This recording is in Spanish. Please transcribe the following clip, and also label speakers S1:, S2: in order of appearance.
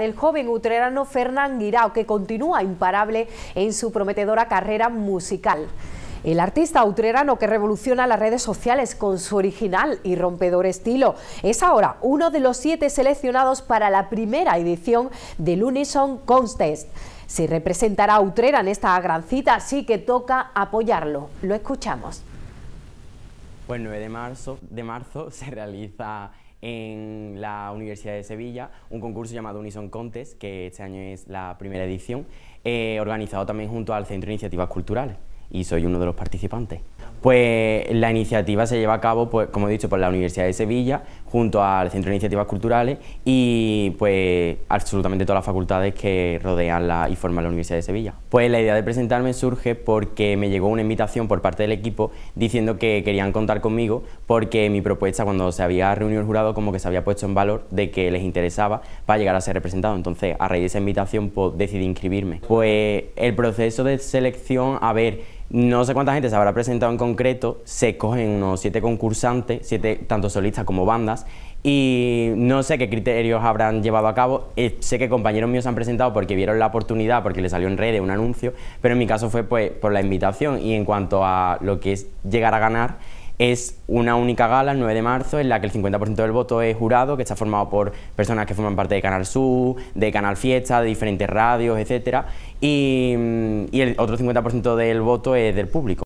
S1: del joven utrerano Fernán Guirao, que continúa imparable en su prometedora carrera musical. El artista utrerano que revoluciona las redes sociales con su original y rompedor estilo es ahora uno de los siete seleccionados para la primera edición del Unison Contest. Se representará a Utrera en esta gran cita, así que toca apoyarlo. Lo escuchamos.
S2: Pues 9 de marzo, de marzo se realiza en la Universidad de Sevilla un concurso llamado Unison Contes, que este año es la primera edición, eh, organizado también junto al Centro de Iniciativas Culturales, y soy uno de los participantes. Pues la iniciativa se lleva a cabo, pues, como he dicho, por la Universidad de Sevilla, junto al Centro de Iniciativas Culturales y pues absolutamente todas las facultades que rodean y forman la Universidad de Sevilla. Pues la idea de presentarme surge porque me llegó una invitación por parte del equipo diciendo que querían contar conmigo porque mi propuesta cuando se había reunido el jurado como que se había puesto en valor de que les interesaba para llegar a ser representado. Entonces, a raíz de esa invitación pues, decidí inscribirme. Pues el proceso de selección, a ver, no sé cuánta gente se habrá presentado en concreto, se cogen unos siete concursantes, siete tanto solistas como bandas, y no sé qué criterios habrán llevado a cabo. Eh, sé que compañeros míos se han presentado porque vieron la oportunidad, porque les salió en redes un anuncio, pero en mi caso fue pues, por la invitación y en cuanto a lo que es llegar a ganar, es una única gala, el 9 de marzo, en la que el 50% del voto es jurado, que está formado por personas que forman parte de Canal Sur, de Canal Fiesta, de diferentes radios, etcétera, y, mm, y el otro 50% del voto es del público.